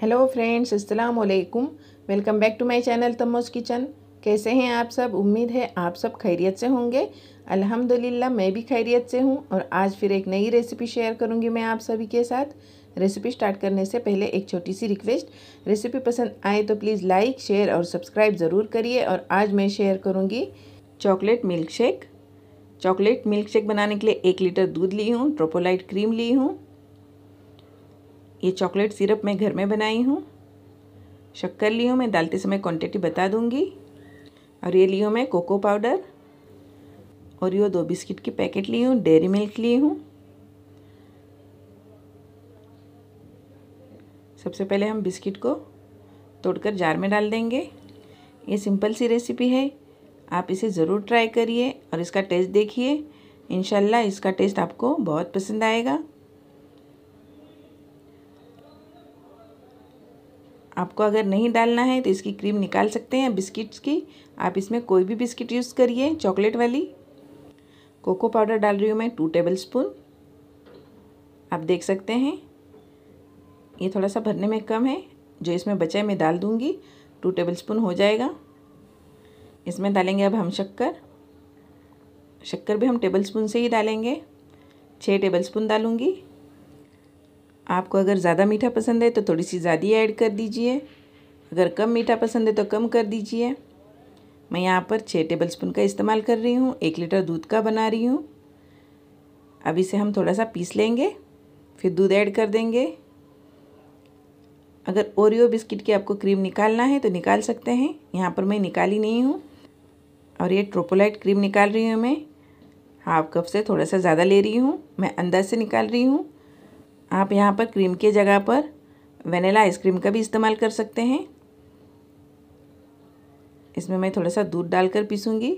hello friends अस्सलाम वालेकुम welcome back to my channel Tamoj kitchen कैसे हैं आप सब उम्मीद है आप सब खैरियत से होंगे अल्हम्दुलिल्लाह मैं भी खैरियत से हूँ और आज फिर एक नई रेसिपी शेयर करूँगी मैं आप सभी के साथ रेसिपी स्टार्ट करने से पहले एक छोटी सी रिक्वेस्ट रेसिपी पसंद आए तो प्लीज़ लाइक शेयर और सब्सक्राइब ज़रूर करिए और आज मैं शेयर करूँगी chocolate milk shake chocolate milk shake बनाने के लिए एक लीटर दूध ली हूँ ट्रोपोलाइट क्रीम ली हूँ ये चॉकलेट सिरप मैं घर में बनाई हूँ शक्कर ली हूँ मैं डालते समय क्वांटिटी बता दूँगी और ये ली हूँ मैं कोको पाउडर और ये दो बिस्किट की पैकेट ली हूँ डेयरी मिल्क ली हूँ सबसे पहले हम बिस्किट को तोड़कर जार में डाल देंगे ये सिंपल सी रेसिपी है आप इसे ज़रूर ट्राई करिए और इसका टेस्ट देखिए इनशाला इसका टेस्ट आपको बहुत पसंद आएगा आपको अगर नहीं डालना है तो इसकी क्रीम निकाल सकते हैं बिस्किट्स की आप इसमें कोई भी बिस्किट यूज़ करिए चॉकलेट वाली कोको पाउडर डाल रही हूँ मैं टू टेबल स्पून आप देख सकते हैं ये थोड़ा सा भरने में कम है जो इसमें बचा है मैं डाल दूँगी टू टेबल स्पून हो जाएगा इसमें डालेंगे अब हम शक्कर शक्कर भी हम टेबल स्पून से ही डालेंगे छः टेबल स्पून डालूँगी आपको अगर ज़्यादा मीठा पसंद है तो थोड़ी सी ज़्यादा ऐड कर दीजिए अगर कम मीठा पसंद है तो कम कर दीजिए मैं यहाँ पर छः टेबल स्पून का इस्तेमाल कर रही हूँ एक लीटर दूध का बना रही हूँ अब इसे हम थोड़ा सा पीस लेंगे फिर दूध ऐड कर देंगे अगर ओरियो बिस्किट की आपको क्रीम निकालना है तो निकाल सकते हैं यहाँ पर मैं निकाली नहीं हूँ और ये ट्रोपोलाइट क्रीम निकाल रही हूँ मैं हाफ कप से थोड़ा सा ज़्यादा ले रही हूँ मैं अंदर से निकाल रही हूँ आप यहाँ पर क्रीम के जगह पर वेनेला आइसक्रीम का भी इस्तेमाल कर सकते हैं इसमें मैं थोड़ा सा दूध डालकर पीसूँगी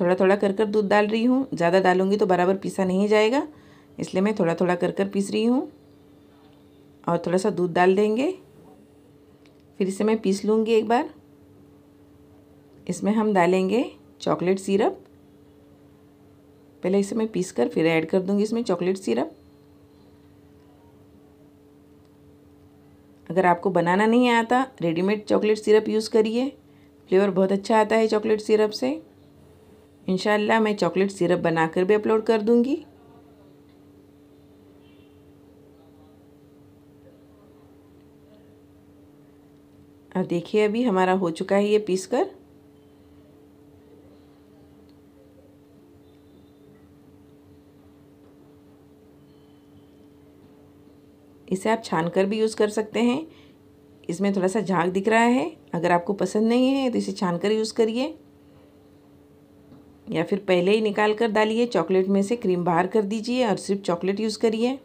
थोड़ा थोड़ा कर कर दूध डाल रही हूँ ज़्यादा डालूँगी तो बराबर पीसा नहीं जाएगा इसलिए मैं थोड़ा थोड़ा कर कर पीस रही हूँ और थोड़ा सा दूध डाल देंगे फिर इसे मैं पीस लूँगी एक बार इसमें हम डालेंगे चॉकलेट सिरप पहले इसे मैं पीस कर फिर ऐड कर दूंगी इसमें चॉकलेट सिरप अगर आपको बनाना नहीं आता रेडीमेड चॉकलेट सिरप यूज़ करिए फ्लेवर बहुत अच्छा आता है चॉकलेट सिरप से इन मैं चॉकलेट सिरप बनाकर भी अपलोड कर दूंगी और देखिए अभी हमारा हो चुका है ये पीस कर इसे आप छान कर भी यूज़ कर सकते हैं इसमें थोड़ा सा झाग दिख रहा है अगर आपको पसंद नहीं है तो इसे छान कर यूज़ करिए या फिर पहले ही निकाल कर डालिए चॉकलेट में से क्रीम बाहर कर दीजिए और सिर्फ चॉकलेट यूज़ करिए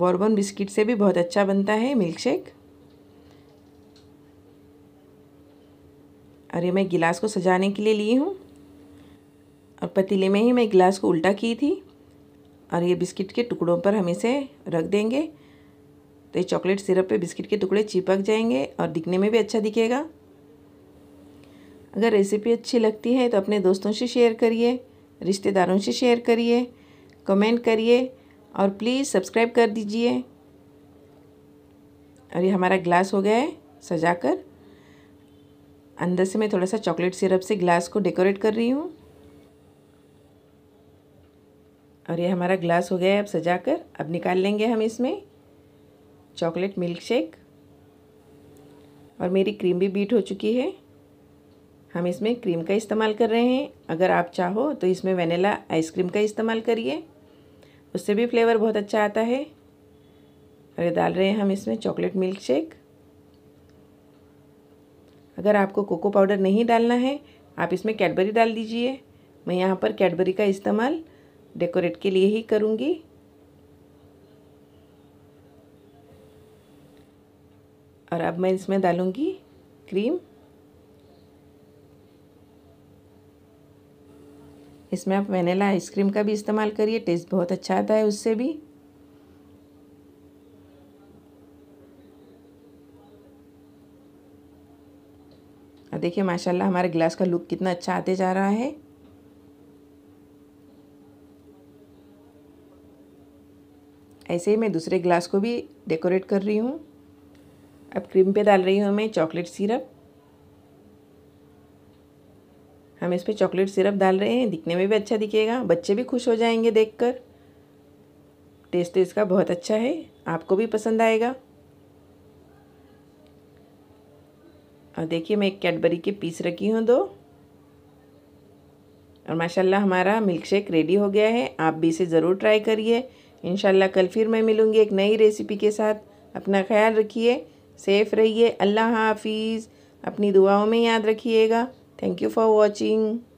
बॉर्बन बिस्किट से भी बहुत अच्छा बनता है मिल्क शेक और ये मैं गिलास को सजाने के लिए ली हूँ और पतीले में ही मैं गिलास को उल्टा की थी और ये बिस्किट के टुकड़ों पर हम इसे रख देंगे तो ये चॉकलेट सिरप पे बिस्किट के टुकड़े चिपक जाएंगे और दिखने में भी अच्छा दिखेगा अगर रेसिपी अच्छी लगती है तो अपने दोस्तों से शेयर करिए रिश्तेदारों से शेयर करिए कमेंट करिए और प्लीज़ सब्सक्राइब कर दीजिए और ये हमारा ग्लास हो गया है सजाकर अंदर से मैं थोड़ा सा चॉकलेट सिरप से ग्लास को डेकोरेट कर रही हूँ और ये हमारा ग्लास हो गया है अब सजा कर अब निकाल लेंगे हम इसमें चॉकलेट मिल्क शेक और मेरी क्रीम भी बीट हो चुकी है हम इसमें क्रीम का इस्तेमाल कर रहे हैं अगर आप चाहो तो इसमें वेनेला आइसक्रीम का इस्तेमाल करिए उससे भी फ्लेवर बहुत अच्छा आता है और ये डाल रहे हैं हम इसमें चॉकलेट मिल्क शेक अगर आपको कोको पाउडर नहीं डालना है आप इसमें कैडबरी डाल दीजिए मैं यहाँ पर कैडबरी का इस्तेमाल डेकोरेट के लिए ही करूँगी और अब मैं इसमें डालूँगी क्रीम इसमें आप वेनेला आइसक्रीम का भी इस्तेमाल करिए टेस्ट बहुत अच्छा आता है उससे भी देखिए माशाल्लाह हमारे ग्लास का लुक कितना अच्छा आते जा रहा है ऐसे ही मैं दूसरे ग्लास को भी डेकोरेट कर रही हूँ अब क्रीम पे डाल रही हूँ मैं चॉकलेट सिरप हम इस पर चॉकलेट सिरप डाल रहे हैं दिखने में भी अच्छा दिखेगा बच्चे भी खुश हो जाएंगे देखकर टेस्ट तो इसका बहुत अच्छा है आपको भी पसंद आएगा और देखिए मैं एक कैडबरी के पीस रखी हूँ दो और माशाल्लाह हमारा मिल्क शेक रेडी हो गया है आप भी इसे ज़रूर ट्राई करिए इनशाला कल फिर मैं मिलूँगी एक नई रेसिपी के साथ अपना ख्याल रखिए सेफ़ रहिए अल्लाह हाफिज़ अपनी दुआओं में याद रखिएगा थैंक यू फॉर वॉचिंग